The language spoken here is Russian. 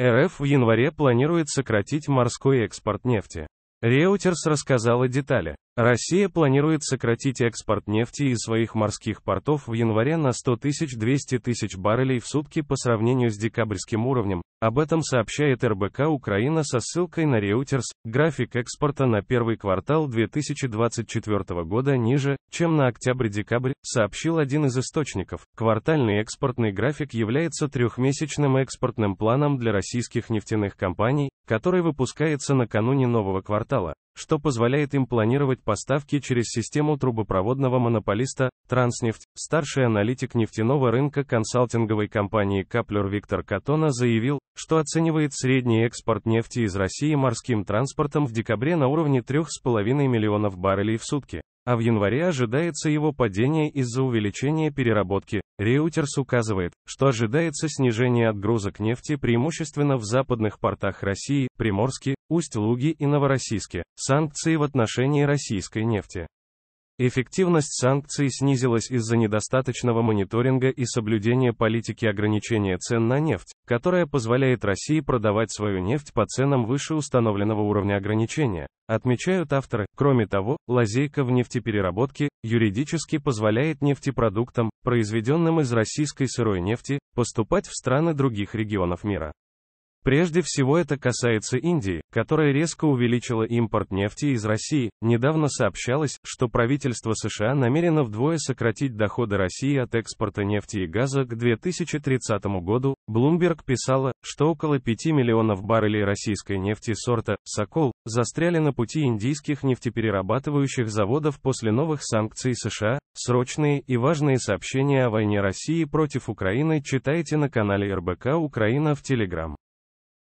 РФ в январе планирует сократить морской экспорт нефти. Reuters рассказала детали. Россия планирует сократить экспорт нефти из своих морских портов в январе на 100 тысяч 200 тысяч баррелей в сутки по сравнению с декабрьским уровнем. Об этом сообщает РБК Украина со ссылкой на Reuters. График экспорта на первый квартал 2024 года ниже, чем на октябрь-декабрь, сообщил один из источников. Квартальный экспортный график является трехмесячным экспортным планом для российских нефтяных компаний, который выпускается накануне нового квартала что позволяет им планировать поставки через систему трубопроводного монополиста «Транснефть». Старший аналитик нефтяного рынка консалтинговой компании «Каплер» Виктор Катона заявил, что оценивает средний экспорт нефти из России морским транспортом в декабре на уровне 3,5 миллионов баррелей в сутки а в январе ожидается его падение из-за увеличения переработки. Reuters указывает, что ожидается снижение отгрузок нефти преимущественно в западных портах России, Приморске, Усть-Луги и Новороссийске. Санкции в отношении российской нефти. Эффективность санкций снизилась из-за недостаточного мониторинга и соблюдения политики ограничения цен на нефть, которая позволяет России продавать свою нефть по ценам выше установленного уровня ограничения, отмечают авторы. Кроме того, лазейка в нефтепереработке юридически позволяет нефтепродуктам, произведенным из российской сырой нефти, поступать в страны других регионов мира. Прежде всего это касается Индии, которая резко увеличила импорт нефти из России. Недавно сообщалось, что правительство США намерено вдвое сократить доходы России от экспорта нефти и газа к 2030 году. Bloomberg писала, что около 5 миллионов баррелей российской нефти сорта «Сокол» застряли на пути индийских нефтеперерабатывающих заводов после новых санкций США. Срочные и важные сообщения о войне России против Украины читайте на канале РБК Украина в Телеграм.